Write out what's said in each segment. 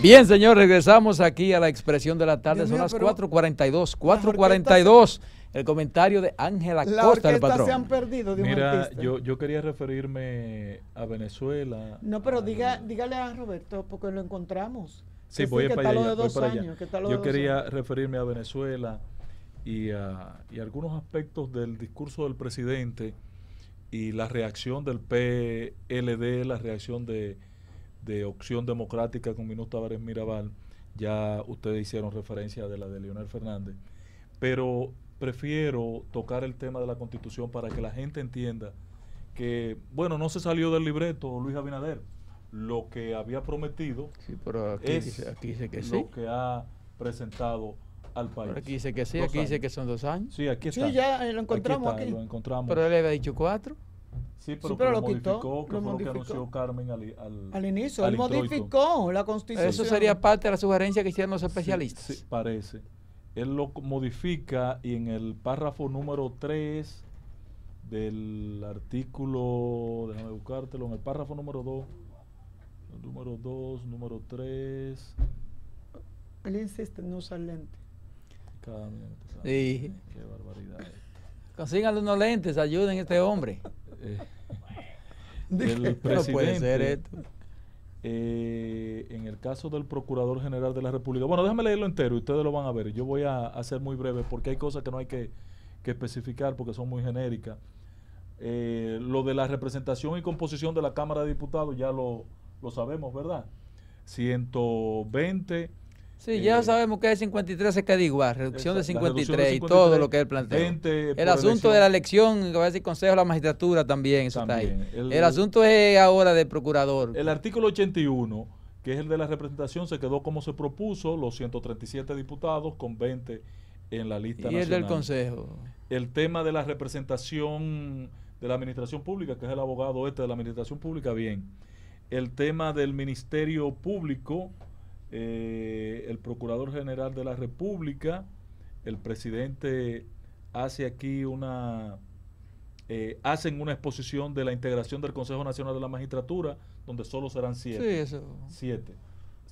Bien, señor, regresamos aquí a la expresión de la tarde. Son las 4.42. 4.42. El comentario de Ángela Costa, el patrón. se han perdido de un Mira, yo, yo quería referirme a Venezuela. No, pero Diga, dígale a Roberto, porque lo encontramos. Sí, voy, para allá, para allá, Yo quería referirme a Venezuela y a, y algunos aspectos del discurso del presidente y la reacción del PLD, la reacción de de Opción Democrática con Minuto Tavares Mirabal, ya ustedes hicieron referencia de la de Leonel Fernández, pero prefiero tocar el tema de la constitución para que la gente entienda que, bueno, no se salió del libreto Luis Abinader, lo que había prometido pero aquí dice, que sí. lo que ha presentado al país. aquí dice que sí, aquí dice que son dos años. Sí, aquí está. Sí, ya eh, lo encontramos aquí. encontramos. Pero él había dicho cuatro. Sí, pero, lo, modificó, que fue lo que anunció Carmen al, inicio. él modificó la constitución. Eso sería parte de la sugerencia que hicieron los especialistas. Sí, parece. Él lo modifica y en el párrafo número 3 del artículo, déjame buscártelo, en el párrafo número 2, número 2, número 3. Él insiste en usar lentes. Cada Sí. Qué barbaridad. Consíganle unos lentes, ayuden a este hombre presidente. puede ser esto. Eh, en el caso del Procurador General de la República, bueno, déjame leerlo entero y ustedes lo van a ver. Yo voy a, hacer muy breve porque hay cosas que no hay que, especificar porque son muy genéricas. Eh, lo de la representación y composición de la Cámara de Diputados ya lo, lo sabemos, ¿verdad? 120 Sí, eh, ya sabemos que hay 53 se igual, reducción de 53 reducción de 53, y todo lo que él planteó. El asunto de la elección, que va a decir Consejo de la Magistratura también, está ahí. El, asunto es ahora del procurador. El artículo 81, que es el de la representación, se quedó como se propuso, los 137 diputados con 20 en la lista. Y el del Consejo. El tema de la representación de la administración pública, que es el abogado este de la administración pública, bien. El tema del Ministerio Público, eh, el Procurador General de la República, el presidente hace aquí una, eh, hacen una exposición de la integración del Consejo Nacional de la Magistratura, donde solo serán siete. Siete.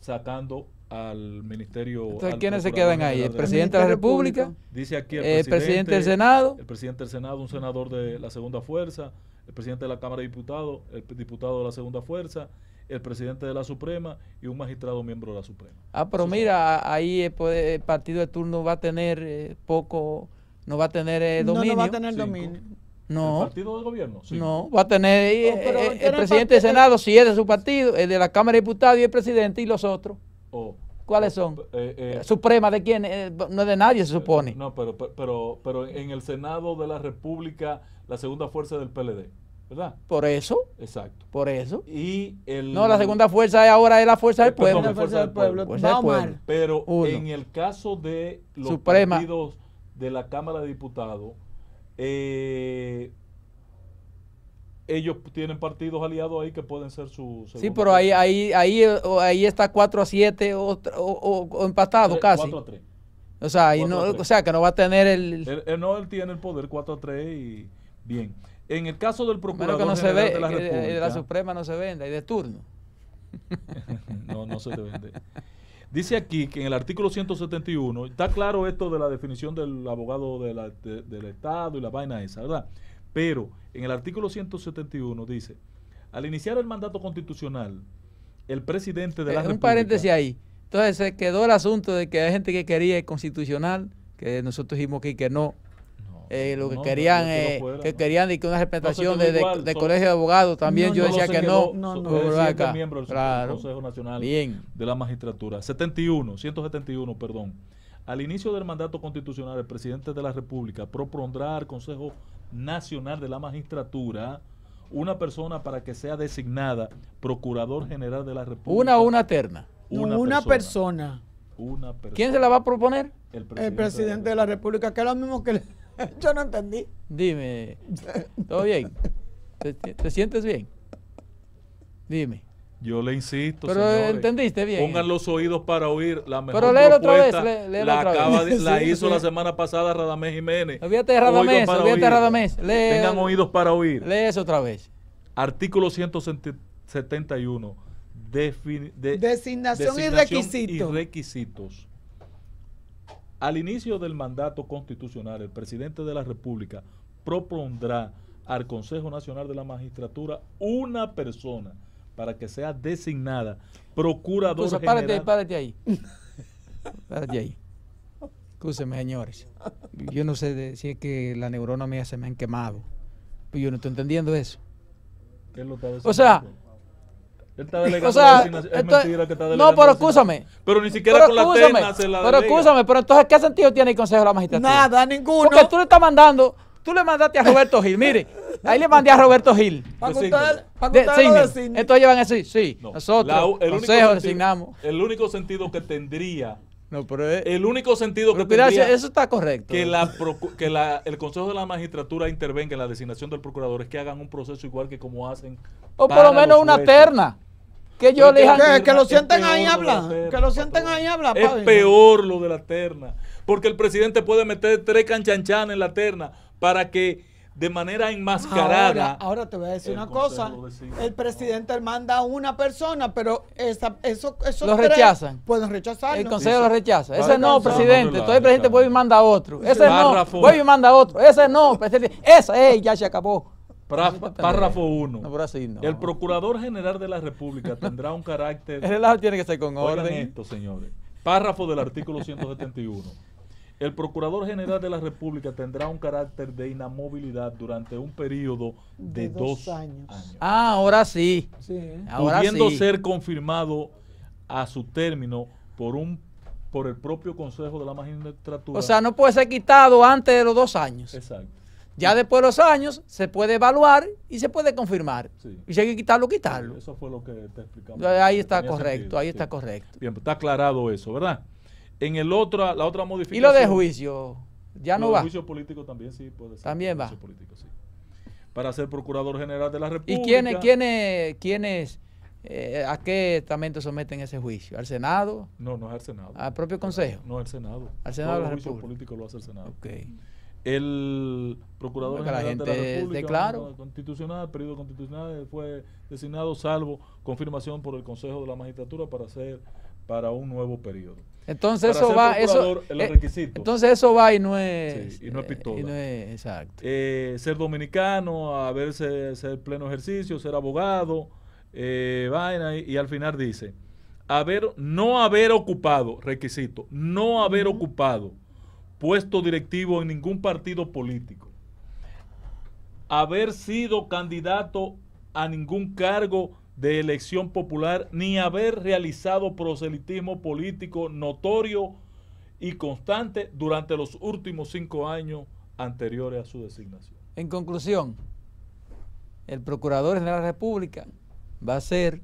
Sacando al Ministerio. ¿quiénes se quedan ahí? ¿El presidente de la República? Dice aquí eh, presidente, del Senado. El presidente del Senado, un senador de la segunda fuerza, el presidente de la Cámara de Diputados, el diputado de la Segunda Fuerza, el presidente de la Suprema y un magistrado miembro de la Suprema. Ah, pero mira, ahí el eh, eh, partido de turno va a tener eh, poco, no va a tener dominio. No, va a tener dominio. No. ¿El partido de gobierno? Sí. No, va a tener el, presidente del Senado, si es de su partido, el de la Cámara de Diputados y el presidente y los otros. Oh. ¿Cuáles son? Eh, eh, eh, suprema de quién? no es de nadie, se supone. No, pero, pero, pero en el Senado de la República, la segunda fuerza del PLD, ¿verdad? Por eso. Exacto. Por eso. Y no, la segunda fuerza ahora es la fuerza del pueblo. fuerza, del pueblo. pero en el caso de los partidos de la Cámara de Diputados, eh, ellos tienen partidos aliados ahí que pueden ser sus... Sí, pero ahí, ahí, ahí, ahí está 4 a 7 o, empatado casi. 4 a 3. O sea, que no va a tener el... no, él tiene el poder 4 a 3 y bien. En el caso del procurador que se ve, de la eh, eh, República... Suprema no se vende, y de turno. no, no se vende. Dice aquí que en el artículo 171, está claro esto de la definición del abogado del Estado y la vaina esa, ¿verdad? Pero en el artículo 171 dice, al iniciar el mandato constitucional, el presidente de la eh, República... Un paréntesis ahí. Entonces se quedó el asunto de que hay gente que quería el constitucional, que nosotros dijimos que, que no. lo que querían es que, querían y que una representación de, colegio de abogados también yo decía que no Consejo Nacional Bien. de la Magistratura 71 171 perdón al inicio del mandato constitucional el presidente de la República propondrá al Consejo Nacional de la Magistratura una persona para que sea designada Procurador General de la República. Una una terna. Una, persona. ¿Quién se la va a proponer? El presidente, de, la República, que es lo mismo que... Yo no entendí. Dime, ¿todo bien? te sientes bien? Dime. Yo le insisto, Pero entendiste bien. Pongan los oídos para oír la mejor Pero léelo otra vez, la, la hizo la semana pasada Radamés Jiménez. Olvídate de Tengan oídos para oír. Lee eso otra vez. Artículo 171. de, designación, y, requisitos. y requisitos. Al inicio del mandato constitucional, el presidente de la República propondrá al Consejo Nacional de la Magistratura una persona para que sea designada procuradora Entonces, párate, general. Párate ahí, párate ahí. Escúcheme, señores. Yo no sé si es que la neurona mía se me han quemado. yo no estoy entendiendo eso. ¿Qué es lo que o sea, él está delegando o sea, No, pero escúchame. Pero ni siquiera con la temas. se la Pero escúchame, pero entonces, ¿qué sentido tiene el Consejo de la Magistratura? Nada, ninguno. Porque tú le estás mandando, tú le mandaste a Roberto Gil, mire, Ahí le mandé a Roberto Gil. Para llevan así, sí. Nosotros, el consejo, designamos. El único sentido que tendría el único sentido que tendría eso está correcto. Que, la, que la, el Consejo de la Magistratura intervenga en la designación del procurador es que hagan un proceso igual que como hacen. O por lo menos una terna. Que yo le que, que, lo sienten ahí habla, Que lo sienten ahí y hablan. Es peor lo de la terna. Porque el presidente puede meter tres canchanchanes en la terna para que de manera enmascarada. Ahora, te voy a decir una cosa. El presidente manda a una persona, pero esa, eso, eso lo rechazan. Pueden rechazarlo. El consejo lo rechaza. Ese no, presidente. Entonces el presidente puede y manda a otro. Ese no, vuelve y manda otro. Ese no, presidente. Esa, ya se acabó. Párrafo 1. El Procurador General de la República tendrá un carácter... El tiene que ser con orden. esto, señores. Párrafo del artículo 171. El Procurador General de la República tendrá un carácter de inamovilidad durante un periodo de, dos, años. Ah, ahora sí. pudiendo ser confirmado a su término por un por el propio Consejo de la Magistratura. O sea, no puede ser quitado antes de los dos años. Exacto. Ya después de los años se puede evaluar y se puede confirmar. Y si hay que quitarlo, quitarlo. Eso fue lo que te explicamos. Ahí está correcto, ahí está correcto. Bien, pues, está aclarado eso, ¿verdad? En el otra, la otra modificación. ¿Y lo de juicio? Ya no va. juicio político también sí puede ser. También va. Político, Para ser procurador general de la República. ¿Y quiénes, quiénes, quiénes, eh, a qué estamento someten ese juicio? ¿Al Senado? No, no es al Senado. ¿Al propio Consejo? No, al Senado. Al Senado el juicio político lo hace el Senado. Okay. El procurador general la gente de la República, constitucional, el periodo constitucional fue designado salvo confirmación por el Consejo de la Magistratura para ser para un nuevo periodo. Entonces eso va, eso, eh, entonces eso va y no es, y no es, eh, pistola. Y no es exacto. Eh, ser dominicano, haberse ser pleno ejercicio, ser abogado, vaina y, al final dice haber no haber ocupado requisito, no haber ocupado puesto directivo en ningún partido político, haber sido candidato a ningún cargo de elección popular ni haber realizado proselitismo político notorio y constante durante los últimos cinco años anteriores a su designación. En conclusión, el Procurador General de la República va a ser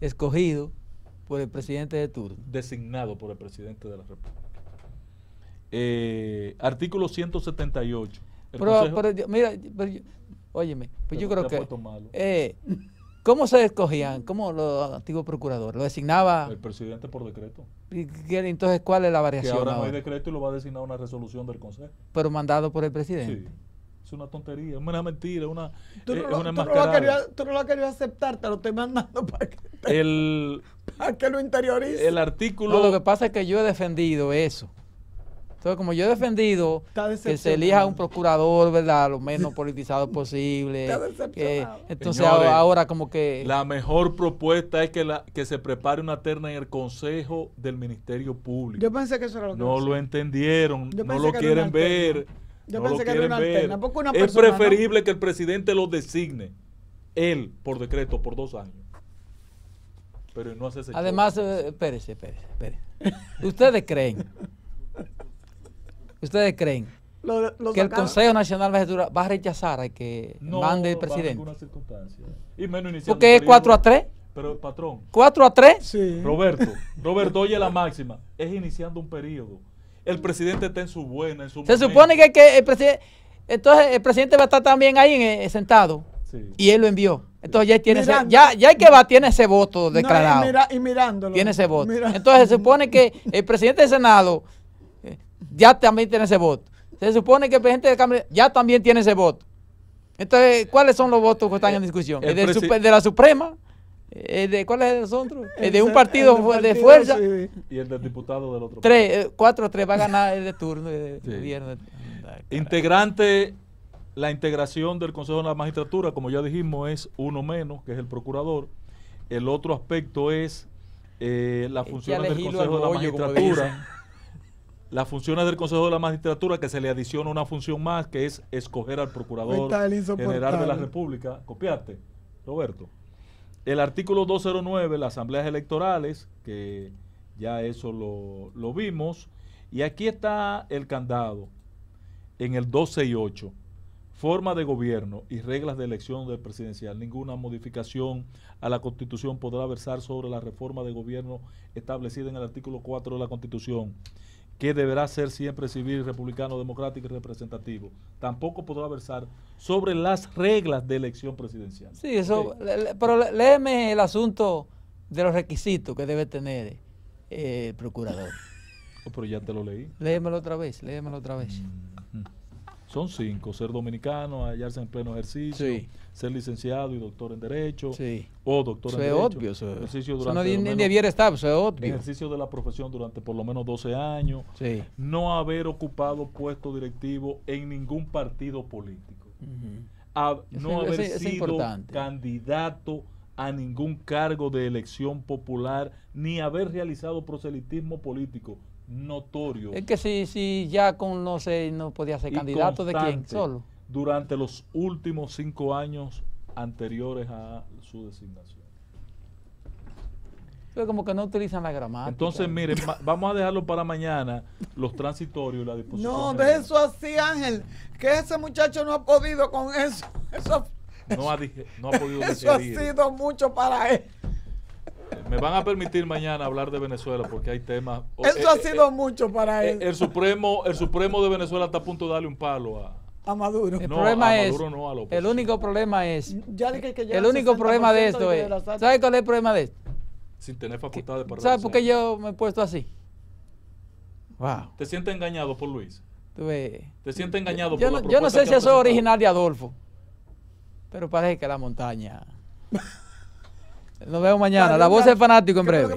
escogido por el presidente de turno. Designado por el presidente de la República. Eh, artículo 178. Pero, pero, mira, óyeme, pues yo creo que... ¿Cómo se escogían? ¿Cómo los antiguos procuradores? ¿Lo designaba? El presidente por decreto. ¿Y entonces cuál es la variación? Que ahora, no hay decreto y lo va a designar una resolución del Consejo. Pero mandado por el presidente. Sí. Es una tontería, es una mentira, una, tú no lo, has querido, tú no, lo aceptar, te lo estoy mandando para que, lo interiorice. El artículo... lo que pasa es que yo he defendido eso. Entonces, como yo he defendido que se elija un procurador, ¿verdad? Lo menos politizado posible. Está que, entonces ahora como que... La mejor propuesta es que, la, que se prepare una terna en el Consejo del Ministerio Público. Yo pensé que eso era lo que... No lo entendieron, no lo quieren ver. Yo pensé que era una terna. es preferible que el presidente lo designe, él, por decreto, por dos años. Pero no hace ese Además, eh, espérese, espérese, ¿Ustedes creen ¿Ustedes creen que el Consejo Nacional va a rechazar a que mande el presidente? Y menos Porque es 4 a 3. Pero, patrón. ¿4 a 3? Sí. Roberto, Roberto, oye la máxima. Es iniciando un periodo. El presidente está en su buena, en su Se supone que, el presidente... Entonces, el presidente va a estar también ahí eh, sentado. Sí. Y él lo envió. Entonces ya tiene ya, ya el que va tiene ese voto declarado. y, mirándolo. Tiene ese voto. Entonces se supone que el presidente del Senado ya también tiene ese voto. Se supone que el presidente de Cámara ya también tiene ese voto. Entonces, ¿cuáles son los votos que están en eh, discusión? ¿El, de, la Suprema? ¿El eh, de, ¿Cuál es el de un partido, de, fuerza. Y el del diputado del otro. Tres, eh, cuatro, tres va a ganar el turno. Integrante, la integración del Consejo de la Magistratura, como ya dijimos, es uno menos, que es el procurador. El otro aspecto es la función del Consejo de la Magistratura las funciones del Consejo de la Magistratura, que se le adiciona una función más, que es escoger al Procurador General de la República. ¿Copiaste, Roberto? El artículo 209, las asambleas electorales, que ya eso lo, vimos. Y aquí está el candado en el y 8. Forma de gobierno y reglas de elección del presidencial. Ninguna modificación a la Constitución podrá versar sobre la reforma de gobierno establecida en el artículo 4 de la Constitución que deberá ser siempre civil, republicano, democrático y representativo. Tampoco podrá versar sobre las reglas de elección presidencial. Sí, eso, pero léeme el asunto de los requisitos que debe tener eh, el procurador. Oh, pero ya te lo leí. Léemelo otra vez, léemelo otra vez. Mm. Son cinco, ser dominicano, hallarse en pleno ejercicio, ser licenciado y doctor en Derecho, o doctor eso en es ejercicio durante Ejercicio de la profesión durante por lo menos 12 años, no haber ocupado puesto directivo en ningún partido político, no haber sido candidato a ningún cargo de elección popular, ni haber realizado proselitismo político, notorio. Es que si, si ya con no sé, no podía ser candidato de quién solo. Durante los últimos cinco años anteriores a su designación. Pero como que no utilizan la gramática. Entonces, miren, vamos a dejarlo para mañana, los transitorios y la disposición. No, de eso así, Ángel, que ese muchacho no ha podido con eso. eso no ha, no ha podido Eso ha sido mucho para él me van a permitir mañana hablar de Venezuela porque hay temas. Eso eh, ha eh, sido eh, mucho para él. El Supremo, el Supremo de Venezuela está a punto de darle un palo a. Maduro. El problema es. el único problema es. el único problema de esto es. ¿Sabes cuál es el problema de esto? Sin tener facultades para. ¿Sabes por qué yo me he puesto así? Wow. ¿Te sientes engañado por Luis? ¿Te sientes engañado por Yo no sé si eso es original de Adolfo, pero parece que la montaña. Nos vemos mañana. La voz del fanático en breve.